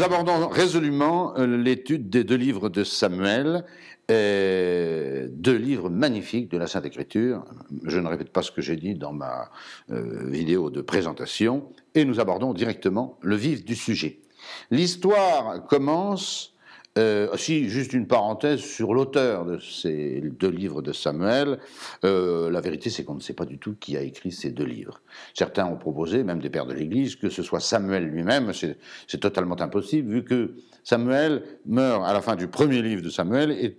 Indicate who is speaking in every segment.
Speaker 1: nous abordons résolument euh, l'étude des deux livres de Samuel, euh, deux livres magnifiques de la Sainte Écriture. Je ne répète pas ce que j'ai dit dans ma euh, vidéo de présentation, et nous abordons directement le vif du sujet. L'histoire commence euh, si, juste une parenthèse sur l'auteur de ces deux livres de Samuel. Euh, la vérité, c'est qu'on ne sait pas du tout qui a écrit ces deux livres. Certains ont proposé, même des pères de l'Église, que ce soit Samuel lui-même. C'est totalement impossible, vu que Samuel meurt à la fin du premier livre de Samuel et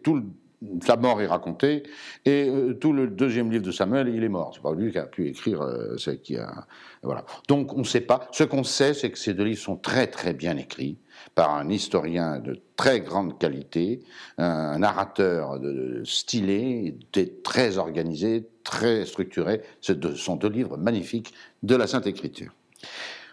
Speaker 1: sa mort est racontée, et euh, tout le deuxième livre de Samuel, il est mort. C'est pas lui qui a pu écrire, euh, qui a... Voilà. Donc on ne sait pas. Ce qu'on sait, c'est que ces deux livres sont très très bien écrits par un historien de très grande qualité, un narrateur de, stylé, très organisé, très structuré. Ce sont deux livres magnifiques de la Sainte Écriture.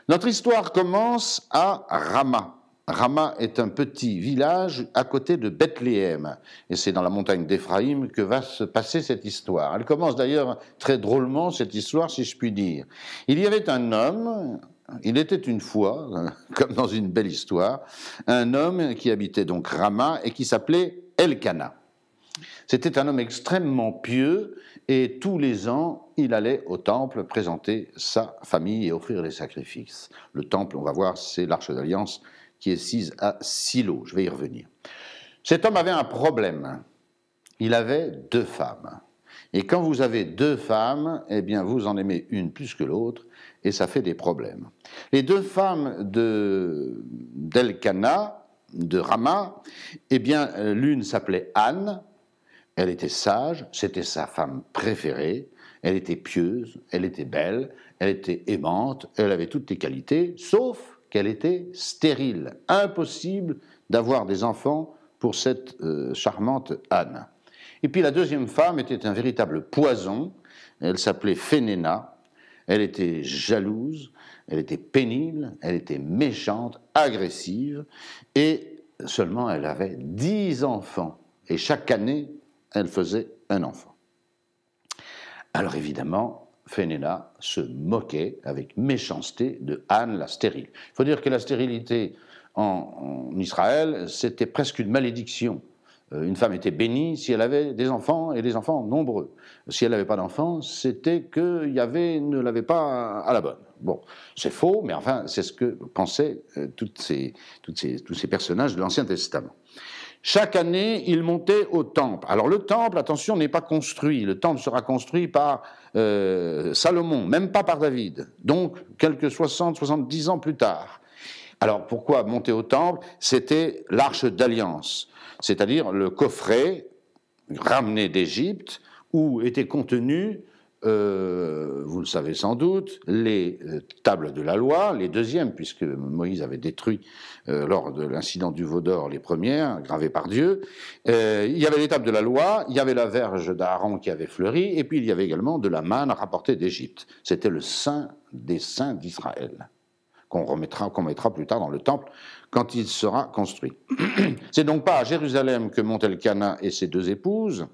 Speaker 1: Notre histoire commence à Rama. Rama est un petit village à côté de Bethléem, et c'est dans la montagne d'Éphraïm que va se passer cette histoire. Elle commence d'ailleurs très drôlement, cette histoire, si je puis dire. Il y avait un homme, il était une fois, euh, comme dans une belle histoire, un homme qui habitait donc Rama et qui s'appelait Elkana. C'était un homme extrêmement pieux et tous les ans, il allait au temple présenter sa famille et offrir les sacrifices. Le temple, on va voir, c'est l'Arche d'Alliance qui est sise à Silo. Je vais y revenir. Cet homme avait un problème. Il avait deux femmes. Et quand vous avez deux femmes, eh bien, vous en aimez une plus que l'autre, et ça fait des problèmes. Les deux femmes de, d'Elkana, de Rama, eh bien, l'une s'appelait Anne, elle était sage, c'était sa femme préférée, elle était pieuse, elle était belle, elle était aimante, elle avait toutes les qualités, sauf qu'elle était stérile. Impossible d'avoir des enfants pour cette euh, charmante Anne. Et puis la deuxième femme était un véritable poison, elle s'appelait Fénéna, elle était jalouse, elle était pénible, elle était méchante, agressive, et seulement elle avait dix enfants. Et chaque année, elle faisait un enfant. Alors évidemment, Fénéla se moquait avec méchanceté de Anne la stérile. Il faut dire que la stérilité en Israël, c'était presque une malédiction. Euh, une femme était bénie si elle avait des enfants, et des enfants nombreux. Si elle n'avait pas d'enfants, c'était qu'il y avait, ne l'avait pas à la bonne. Bon, c'est faux, mais enfin, c'est ce que pensaient euh, toutes ces, toutes tous ces personnages de l'Ancien Testament. Chaque année, ils montaient au temple. Alors le temple, attention, n'est pas construit. Le temple sera construit par euh, Salomon, même pas par David. Donc, quelques 60, 70 ans plus tard. Alors pourquoi monter au temple C'était l'arche d'alliance, c'est-à-dire le coffret ramené d'Égypte où étaient contenus euh, vous le savez sans doute, les euh, tables de la loi, les deuxièmes, puisque Moïse avait détruit euh, lors de l'incident du Veau d'Or les premières, gravées par Dieu. il y avait les tables de la loi, il y avait la verge d'Aaron qui avait fleuri, et puis il y avait également de la manne rapportée d'Égypte. C'était le saint des saints d'Israël qu'on remettra, qu'on mettra plus tard dans le temple quand il sera construit. C'est donc pas à Jérusalem que montent Elkana et ses deux épouses,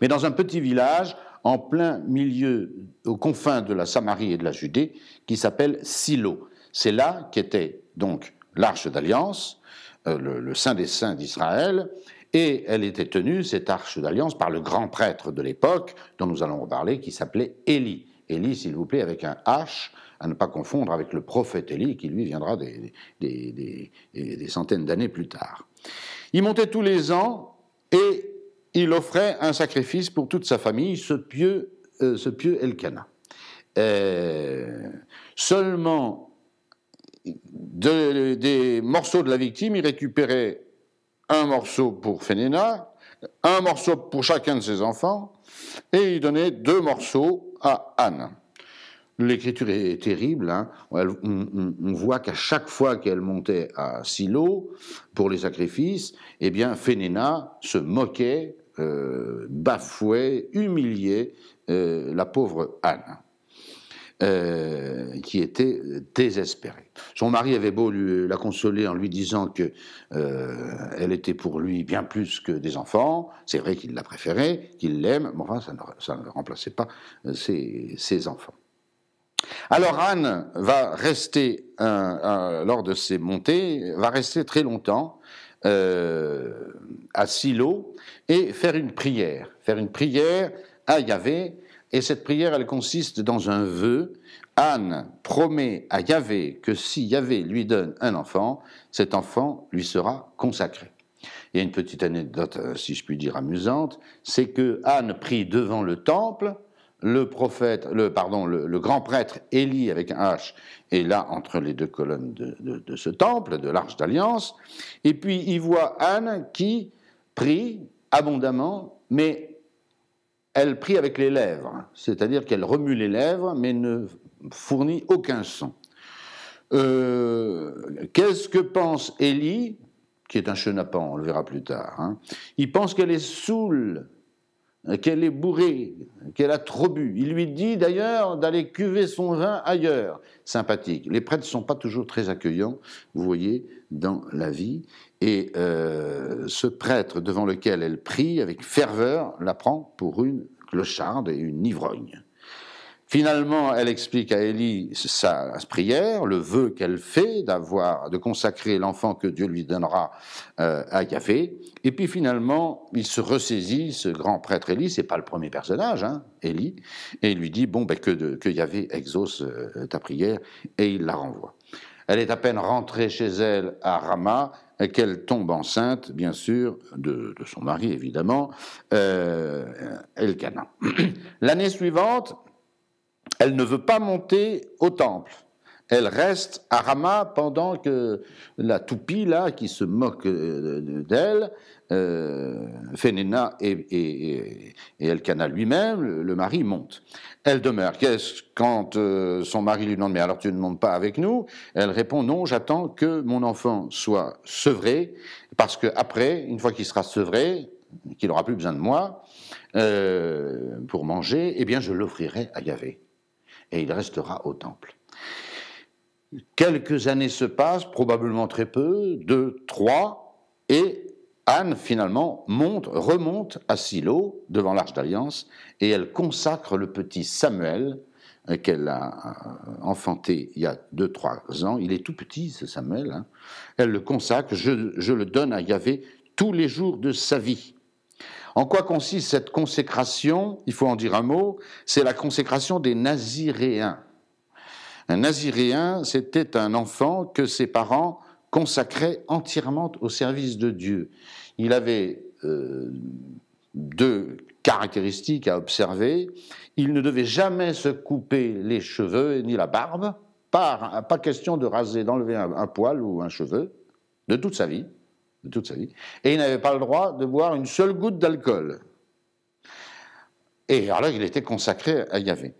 Speaker 1: mais dans un petit village en plein milieu, aux confins de la Samarie et de la Judée, qui s'appelle Silo. C'est là qu'était donc l'arche d'alliance, euh, le, saint des saints d'Israël, et elle était tenue, cette arche d'alliance, par le grand prêtre de l'époque, dont nous allons parler, qui s'appelait Élie. Élie, s'il vous plaît, avec un H, à ne pas confondre avec le prophète Élie qui lui viendra des, centaines d'années plus tard. Il montait tous les ans et il offrait un sacrifice pour toute sa famille, ce pieux, euh, ce Elkana. Euh, seulement des morceaux de la victime, il récupérait un morceau pour Fénéna, un morceau pour chacun de ses enfants, et il donnait deux morceaux à Anne l'écriture est terrible. Hein. On, voit qu'à chaque fois qu'elle montait à Silo pour les sacrifices, eh bien, Fénéna se moquait, euh, bafouait, humiliait euh, la pauvre Anne. Euh, qui était désespérée. Son mari avait beau la consoler en lui disant que elle était pour lui bien plus que des enfants. C'est vrai qu'il la préférait, qu'il l'aime, mais enfin, ça ne, remplaçait pas ses enfants. Alors Anne va rester, euh, euh, lors de ses montées, va rester très longtemps euh, à Silo et faire une prière, faire une prière à Yahvé. Et cette prière, elle consiste dans un vœu. Anne promet à Yahvé que si Yahvé lui donne un enfant, cet enfant lui sera consacré. Il y a une petite anecdote, si je puis dire, amusante, c'est que Anne prie devant le temple, le prophète, le, pardon, le, grand prêtre Élie avec un H est là entre les deux colonnes de, ce temple, de l'Arche d'Alliance, et puis il voit Anne qui prie abondamment, mais elle prie avec les lèvres, c'est-à-dire qu'elle remue les lèvres, mais ne fournit aucun son. Euh, qu'est-ce que pense Élie, qui est un chenapan, on le verra plus tard hein. Il pense qu'elle est saoule qu'elle est bourrée, qu'elle a trop bu. Il lui dit d'ailleurs d'aller cuver son vin ailleurs. Sympathique. Les prêtres ne sont pas toujours très accueillants, vous voyez, dans la vie. Et euh, ce prêtre devant lequel elle prie avec ferveur la prend pour une clocharde et une ivrogne. Finalement, elle explique à Élie sa prière, le vœu qu'elle fait d'avoir, de consacrer l'enfant que Dieu lui donnera euh, à Yahvé. Et puis finalement, il se ressaisit, ce grand prêtre Élie, c'est pas le premier personnage, hein, Élie, et il lui dit bon ben que, de, que Yahvé exauce euh, ta prière, et il la renvoie. Elle est à peine rentrée chez elle à Rama qu'elle tombe enceinte, bien sûr, de, de son mari évidemment, euh, Elkana. L'année suivante, elle ne veut pas monter au temple. Elle reste à Rama pendant que la toupie, là, qui se moque euh, d'elle, euh, et, et, lui-même, le, mari, monte. Elle demeure. quand euh, son mari lui demande Mais alors tu ne montes pas avec nous Elle répond Non, j'attends que mon enfant soit sevré, parce qu'après, une fois qu'il sera sevré, qu'il n'aura plus besoin de moi euh, pour manger, eh bien je l'offrirai à Yahvé et il restera au temple. Quelques années se passent, probablement très peu, deux, trois, et Anne finalement monte, remonte à Silo devant l'Arche d'Alliance et elle consacre le petit Samuel euh, qu'elle a euh, enfanté il y a deux, trois ans. Il est tout petit, ce Samuel. Hein. Elle le consacre, je, je, le donne à Yahvé tous les jours de sa vie. En quoi consiste cette consécration Il faut en dire un mot. C'est la consécration des naziréens. Un naziréen, c'était un enfant que ses parents consacraient entièrement au service de Dieu. Il avait euh, deux caractéristiques à observer. Il ne devait jamais se couper les cheveux ni la barbe. Pas, question de raser, d'enlever un poil ou un cheveu de toute sa vie de toute sa vie, et il n'avait pas le droit de boire une seule goutte d'alcool. Et alors il était consacré à Yahvé.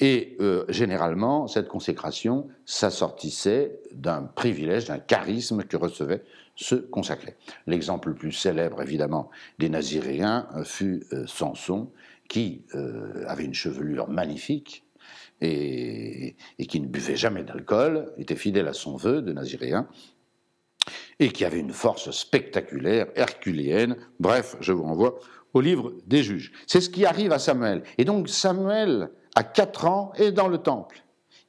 Speaker 1: Et euh, généralement, cette consécration s'assortissait d'un privilège, d'un charisme que recevait ce consacré. L'exemple le plus célèbre, évidemment, des Naziréens euh, fut euh, Samson, qui avait une chevelure magnifique et, et, qui ne buvait jamais d'alcool, était fidèle à son vœu de Naziréen, et qui avait une force spectaculaire, herculéenne. Bref, je vous renvoie au livre des juges. C'est ce qui arrive à Samuel. Et donc Samuel, à 4 ans, est dans le temple.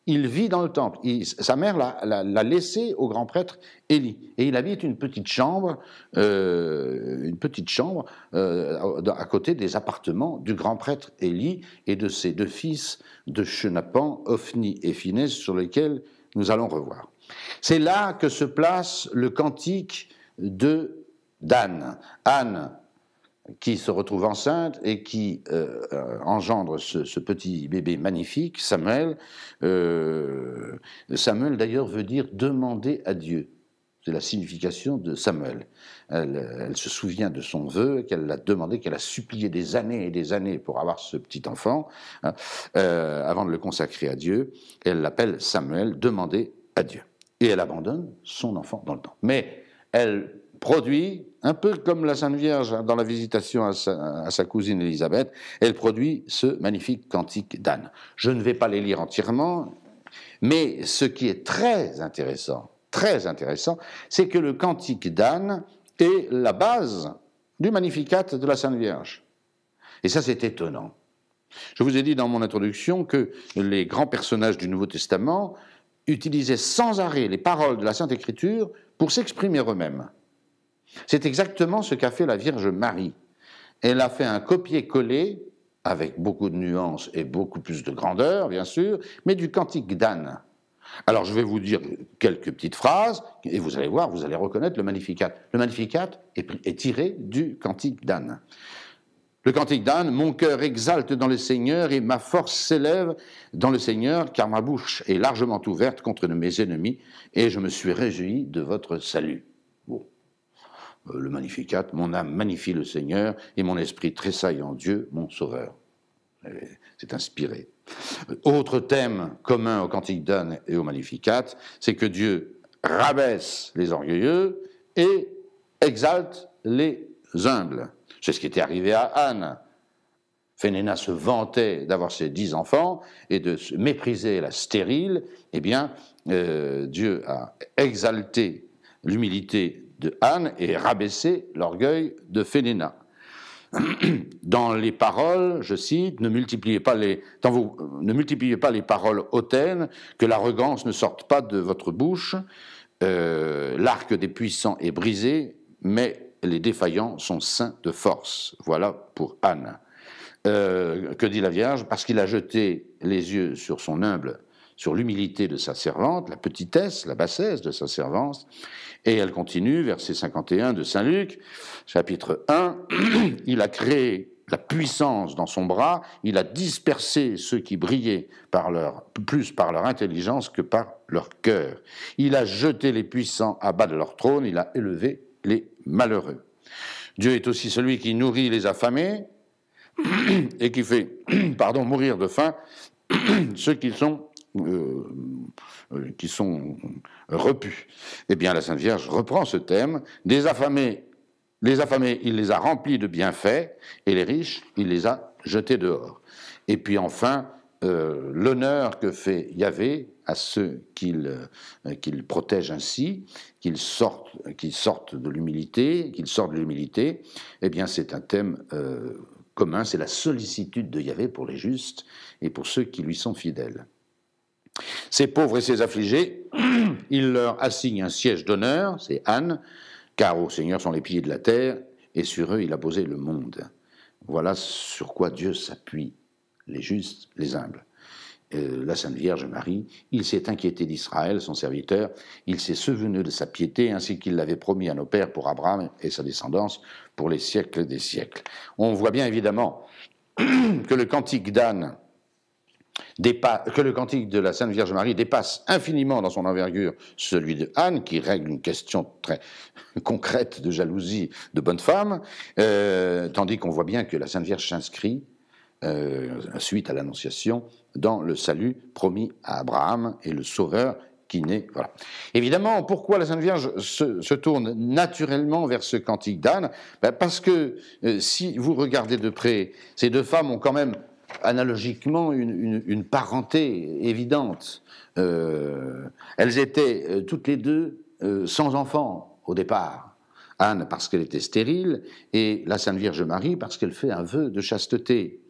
Speaker 1: Il vit dans le temple. sa mère l'a laissé au grand prêtre Élie. Et il habite une petite chambre, euh, une petite chambre euh, à côté des appartements du grand prêtre Élie et de ses deux fils de Chenapan, Ophni et Finès, sur lesquels nous allons revoir. C'est là que se place le cantique de d'Anne. Anne qui se retrouve enceinte et qui euh, engendre ce, petit bébé magnifique, Samuel. Euh, Samuel d'ailleurs veut dire demander à Dieu. C'est la signification de Samuel. Elle, se souvient de son vœu, qu'elle l'a demandé, qu'elle a supplié des années et des années pour avoir ce petit enfant, hein. euh, avant de le consacrer à Dieu. Elle l'appelle Samuel, demander à Dieu et elle abandonne son enfant dans le temps. Mais elle produit, un peu comme la Sainte Vierge dans la visitation à sa, cousine Élisabeth, elle produit ce magnifique cantique d'Anne. Je ne vais pas les lire entièrement, mais ce qui est très intéressant, très intéressant, c'est que le cantique d'Anne est la base du Magnificat de la Sainte Vierge. Et ça, c'est étonnant. Je vous ai dit dans mon introduction que les grands personnages du Nouveau Testament, utilisaient sans arrêt les paroles de la Sainte Écriture pour s'exprimer eux-mêmes. C'est exactement ce qu'a fait la Vierge Marie. Elle a fait un copier-coller, avec beaucoup de nuances et beaucoup plus de grandeur, bien sûr, mais du cantique d'Anne. Alors je vais vous dire quelques petites phrases, et vous allez voir, vous allez reconnaître le Magnificat. Le Magnificat est, tiré du cantique d'Anne. Le cantique d'Anne, mon cœur exalte dans le Seigneur et ma force s'élève dans le Seigneur, car ma bouche est largement ouverte contre mes ennemis et je me suis réjoui de votre salut. Euh, le magnificat, mon âme magnifie le Seigneur et mon esprit tressaille en Dieu, mon Sauveur. C'est inspiré. Euh, autre thème commun au cantique d'Anne et au magnificat, c'est que Dieu rabaisse les orgueilleux et exalte les humbles. C'est ce qui était arrivé à Anne. Fénéna se vantait d'avoir ses dix enfants et de mépriser la stérile. Eh bien, euh, Dieu a exalté l'humilité de Anne et rabaissé l'orgueil de Fénéna. Dans les paroles, je cite, ne multipliez pas les, ne multipliez pas les paroles hautaines, que l'arrogance ne sorte pas de votre bouche. Euh, l'arc des puissants est brisé, mais les défaillants sont saints de force. Voilà pour Anne. Euh, que dit la Vierge Parce qu'il a jeté les yeux sur son humble, sur l'humilité de sa servante, la petitesse, la bassesse de sa servante. Et elle continue, verset 51 de Saint Luc, chapitre 1, il a créé la puissance dans son bras, il a dispersé ceux qui brillaient par leur, plus par leur intelligence que par leur cœur. Il a jeté les puissants à bas de leur trône, il a élevé les malheureux. Dieu est aussi celui qui nourrit les affamés et qui fait pardon, mourir de faim ceux qui sont, euh, euh, qui sont repus. Eh bien, la Sainte Vierge reprend ce thème. Des affamés, les affamés, il les a remplis de bienfaits, et les riches, il les a jetés dehors. Et puis enfin, euh, l'honneur que fait Yahvé à ceux qu'il euh, protège ainsi, qu'ils sortent, sortent de l'humilité, de l'humilité, eh bien c'est un thème euh, commun, c'est la sollicitude de Yahvé pour les justes et pour ceux qui lui sont fidèles. Ces pauvres et ces affligés, il leur assigne un siège d'honneur, c'est Anne, car au Seigneur sont les piliers de la terre, et sur eux il a posé le monde. Voilà sur quoi Dieu s'appuie, les justes, les humbles. Euh, la Sainte Vierge Marie, il s'est inquiété d'Israël, son serviteur, il s'est souvenu de sa piété, ainsi qu'il l'avait promis à nos pères pour Abraham et sa descendance pour les siècles des siècles. On voit bien évidemment que le cantique d'Anne, que le cantique de la Sainte Vierge Marie dépasse infiniment dans son envergure celui de Anne, qui règle une question très concrète de jalousie de bonne femme, euh, tandis qu'on voit bien que la Sainte Vierge s'inscrit euh, suite à l'Annonciation dans le salut promis à Abraham et le Sauveur qui naît. Voilà. Évidemment, pourquoi la Sainte Vierge se, tourne naturellement vers ce cantique d'Anne ben, Parce que euh, si vous regardez de près, ces deux femmes ont quand même analogiquement une, parenté évidente. Euh, elles étaient toutes les deux sans enfants au départ. Anne parce qu'elle était stérile et la Sainte Vierge Marie parce qu'elle fait un vœu de chasteté.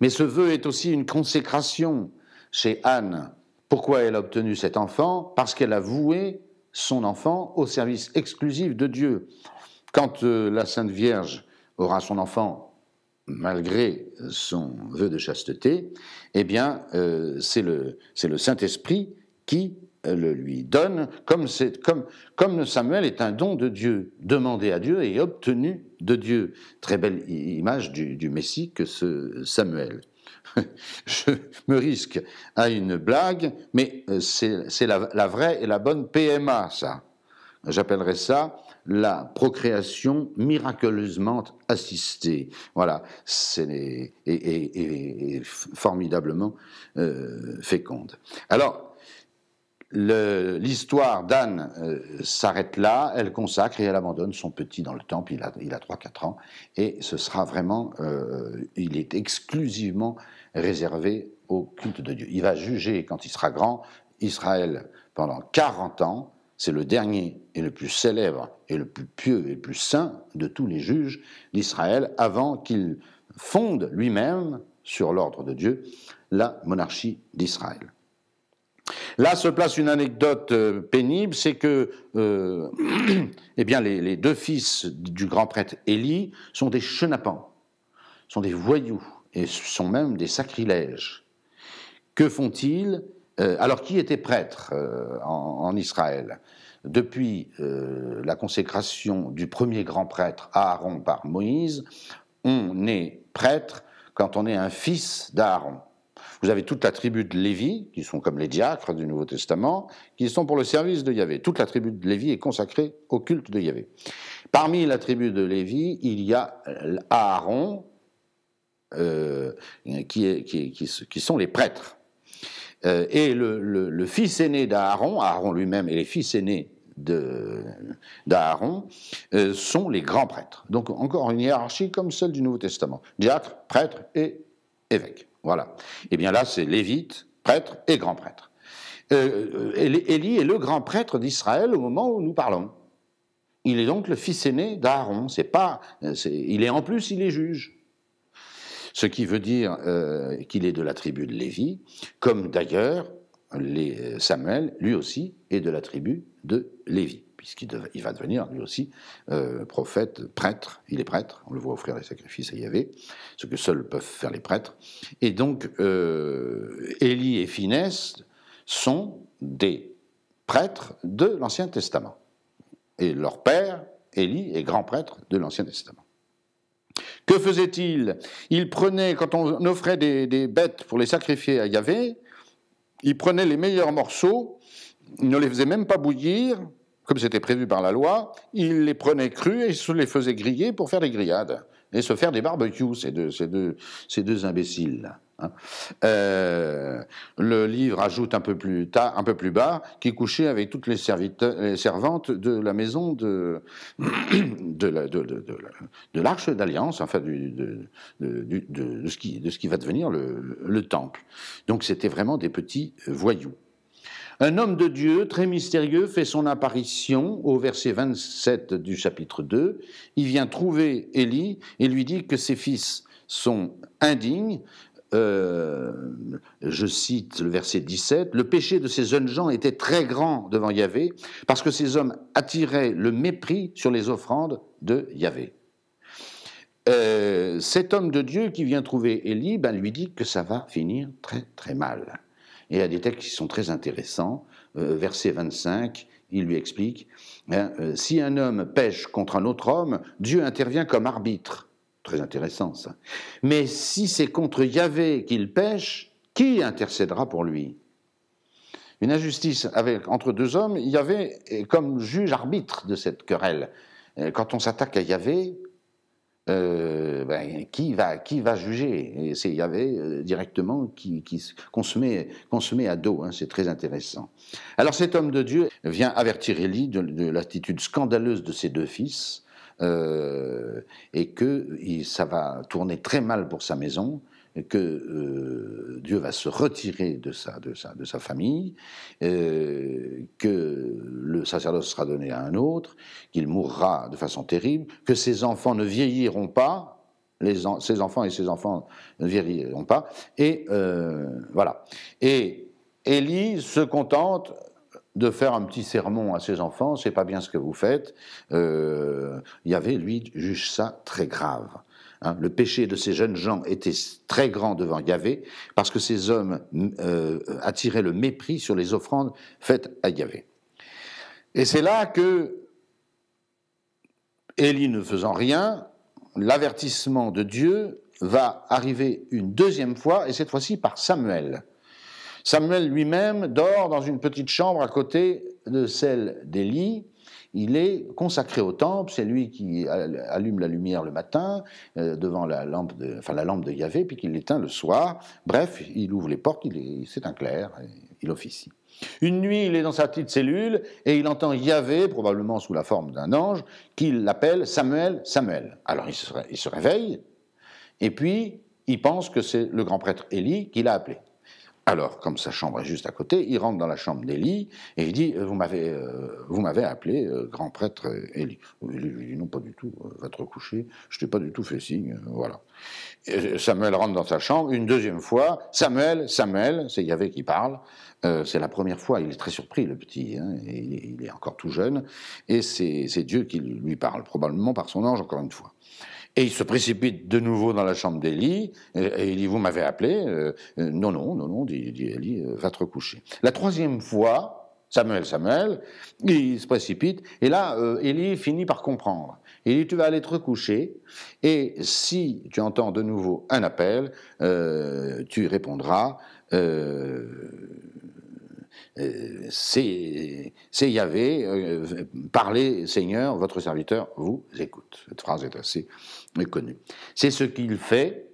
Speaker 1: Mais ce vœu est aussi une consécration chez Anne. Pourquoi elle a obtenu cet enfant Parce qu'elle a voué son enfant au service exclusif de Dieu. Quand euh, la Sainte Vierge aura son enfant malgré son vœu de chasteté, eh bien, euh, c'est le Saint-Esprit qui le lui donne, comme, comme, comme Samuel est un don de Dieu, demandé à Dieu et obtenu de Dieu. Très belle image du, Messie que ce Samuel. Je me risque à une blague, mais euh, c'est la, vraie et la bonne PMA, ça. J'appellerais ça la procréation miraculeusement assistée. Voilà, c'est et, formidablement euh, féconde. Alors, L'histoire d'Anne euh, s'arrête là, elle consacre et elle abandonne son petit dans le temple, il a, il a 3-4 ans, et ce sera vraiment, euh, il est exclusivement réservé au culte de Dieu. Il va juger, quand il sera grand, Israël pendant 40 ans, c'est le dernier et le plus célèbre et le plus pieux et le plus saint de tous les juges d'Israël avant qu'il fonde lui-même, sur l'ordre de Dieu, la monarchie d'Israël. Là se place une anecdote euh, pénible, c'est que euh, eh bien, les, deux fils du grand prêtre Élie sont des chenapans, sont des voyous et sont même des sacrilèges. Que font-ils euh, Alors, qui était prêtre en, Israël Depuis la consécration du premier grand prêtre Aaron par Moïse, on est prêtre quand on est un fils d'Aaron. Vous avez toute la tribu de Lévi, qui sont comme les diacres du Nouveau Testament, qui sont pour le service de Yahvé. Toute la tribu de Lévi est consacrée au culte de Yahvé. Parmi la tribu de Lévi, il y a Aaron, euh, qui, sont les prêtres. Euh, et le, fils aîné d'Aaron, Aaron, lui-même et les fils aînés d'Aaron euh, sont les grands prêtres. Donc encore une hiérarchie comme celle du Nouveau Testament. Diacre, prêtre et évêque. Voilà. Et eh bien là, c'est lévite, prêtre et grand prêtre. Euh, euh, Élie est le grand prêtre d'Israël au moment où nous parlons. Il est donc le fils aîné d'Aaron. C'est pas, euh, il est en plus, il est juge. Ce qui veut dire qu'il est de la tribu de Lévi, comme d'ailleurs Samuel, lui aussi, est de la tribu de Lévi puisqu'il il va devenir lui aussi euh, prophète, prêtre. Il est prêtre, on le voit offrir les sacrifices à Yahvé, ce que seuls peuvent faire les prêtres. Et donc, euh, Élie et Finès sont des prêtres de l'Ancien Testament. Et leur père, Élie, est grand prêtre de l'Ancien Testament. Que faisait-il Il prenait, quand on offrait des, des, bêtes pour les sacrifier à Yahvé, il prenait les meilleurs morceaux, il ne les faisait même pas bouillir, comme c'était prévu par la loi, ils les prenaient crus et se les faisaient griller pour faire des grillades et se faire des barbecues, ces deux, ces deux, ces deux imbéciles. Hein. Euh, le livre ajoute un peu plus tard, un peu plus bas, qui couchait avec toutes les, servantes de la maison de, l'arche d'alliance, enfin du, de, ce qui, va devenir le temple. Donc c'était vraiment des petits voyous. Un homme de Dieu très mystérieux fait son apparition au verset 27 du chapitre 2. Il vient trouver Élie et lui dit que ses fils sont indignes. Euh, je cite le verset 17, le péché de ces jeunes gens était très grand devant Yahvé, parce que ces hommes attiraient le mépris sur les offrandes de Yahvé. Euh, cet homme de Dieu qui vient trouver Élie ben, lui dit que ça va finir très très mal. Et il y a des textes qui sont très intéressants. Euh, verset 25, il lui explique hein, euh, Si un homme pêche contre un autre homme, Dieu intervient comme arbitre. Très intéressant ça. Mais si c'est contre Yahvé qu'il pêche, qui intercédera pour lui Une injustice entre deux hommes, Yahvé est comme juge arbitre de cette querelle. Euh, quand on s'attaque à Yahvé, euh, ben, qui, va, qui va juger Il y avait euh, directement qui, qui, se met, à dos, hein, c'est très intéressant. Alors cet homme de Dieu vient avertir Élie de, l'attitude scandaleuse de ses deux fils, euh, et que ça va tourner très mal pour sa maison, que euh, Dieu va se retirer de sa, de sa, de sa famille, euh, que le sacerdoce sera donné à un autre, qu'il mourra de façon terrible, que ses enfants ne vieilliront pas, les ses enfants et ses enfants ne vieilliront pas, et euh, voilà. Et Élie se contente de faire un petit sermon à ses enfants, c'est pas bien ce que vous faites. Il y avait lui juge ça très grave. Hein, le péché de ces jeunes gens était très grand devant Yahvé, parce que ces hommes euh, attiraient le mépris sur les offrandes faites à Yahvé. Et c'est là que, Élie ne faisant rien, l'avertissement de Dieu va arriver une deuxième fois, et cette fois-ci par Samuel. Samuel lui-même dort dans une petite chambre à côté de celle d'Élie, il est consacré au temple, c'est lui qui allume la lumière le matin euh, devant la lampe, de, la lampe de Yahvé, puis qu'il l'éteint le soir. Bref, il ouvre les portes, c'est un clair, il officie. Une nuit, il est dans sa petite cellule et il entend Yahvé, probablement sous la forme d'un ange, qui l'appelle Samuel, Samuel. Alors il se, il se réveille et puis il pense que c'est le grand prêtre Élie qui l'a appelé. Alors, comme sa chambre est juste à côté, il rentre dans la chambre d'Élie et il dit euh, Vous m'avez, euh, vous m'avez appelé euh, grand prêtre Élie. Il lui dit Non, pas du tout, va te recoucher, je t'ai pas du tout fait signe. Voilà. Samuel rentre dans sa chambre une deuxième fois Samuel, Samuel, c'est Yahvé qui parle. c'est la première fois, il est très surpris, le petit, hein, il est encore tout jeune. Et c'est Dieu qui lui parle, probablement par son ange, encore une fois. Et il se précipite de nouveau dans la chambre d'Élie, et, il dit, vous m'avez appelé euh, euh, Non, non, non, non, dit, dit Élie, euh, va te recoucher. La troisième fois, Samuel, Samuel, il se précipite, et là, Élie finit par comprendre. Il dit, tu vas aller te recoucher, et si tu entends de nouveau un appel, tu répondras. c'est Yahvé, avait parlez Seigneur, votre serviteur vous écoute. Cette phrase est assez c'est ce qu'il fait.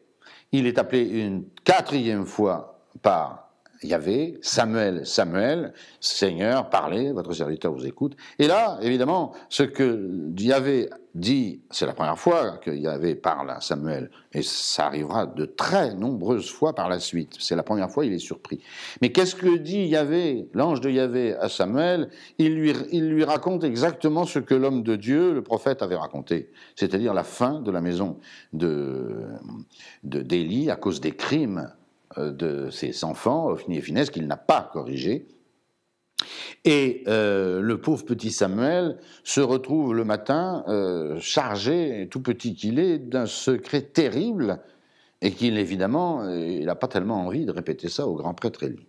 Speaker 1: Il est appelé une quatrième fois par Yahvé, Samuel, Samuel, Seigneur, parlez, votre serviteur vous écoute. Et là, évidemment, ce que Yahvé dit, c'est la première fois que Yahvé parle à Samuel, et ça arrivera de très nombreuses fois par la suite. C'est la première fois, il est surpris. Mais qu'est-ce que dit Yahvé, l'ange de Yahvé à Samuel il lui, raconte exactement ce que l'homme de Dieu, le prophète, avait raconté, c'est-à-dire la fin de la maison de, de à cause des crimes euh, de ses enfants, Ophni et Finesse, qu'il n'a pas corrigé. Et euh, le pauvre petit Samuel se retrouve le matin euh, chargé, tout petit qu'il est, d'un secret terrible et qu'il, évidemment, il n'a pas tellement envie de répéter ça au grand prêtre Élie.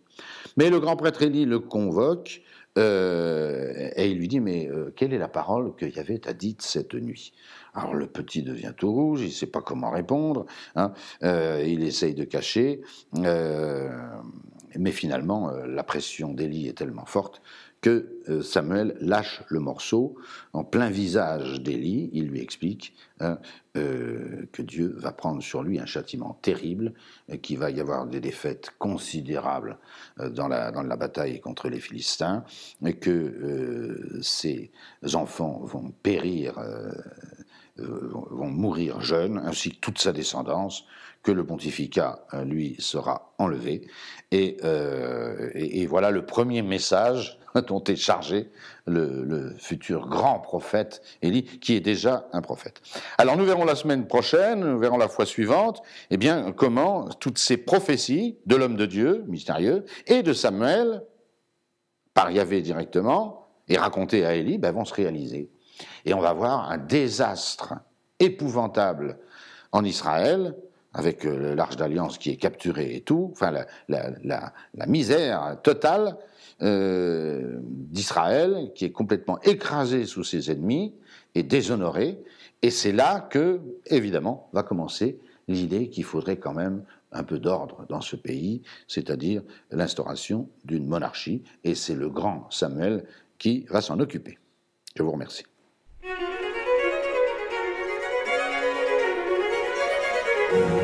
Speaker 1: Mais le grand prêtre Élie le convoque euh, et il lui dit, mais euh, quelle est la parole que avait t'a dite cette nuit Alors le petit devient tout rouge, il ne sait pas comment répondre, hein. euh, il essaye de cacher, mais finalement la pression d'Elie est tellement forte que euh, Samuel lâche le morceau en plein visage d'Élie. Il lui explique hein, euh, que Dieu va prendre sur lui un châtiment terrible, euh, qu'il va y avoir des défaites considérables dans, la, dans la bataille contre les Philistins, et que ses enfants vont périr euh, vont mourir jeunes, ainsi que toute sa descendance, que le pontificat, euh, lui, sera enlevé. Euh, et, voilà le premier message dont est chargé le, futur grand prophète Élie, qui est déjà un prophète. Alors nous verrons la semaine prochaine, nous verrons la fois suivante, eh bien comment toutes ces prophéties de l'homme de Dieu, mystérieux, et de Samuel, par Yahvé directement, et racontées à Élie, ben, vont se réaliser. Et on va voir un désastre épouvantable en Israël, avec euh, l'Arche d'Alliance qui est capturée et tout, enfin la, misère totale euh, d'Israël qui est complètement écrasée sous ses ennemis et déshonorée. Et c'est là que, évidemment, va commencer l'idée qu'il faudrait quand même un peu d'ordre dans ce pays, c'est-à-dire l'instauration d'une monarchie. Et c'est le grand Samuel qui va s'en occuper. Je vous remercie. Thank you.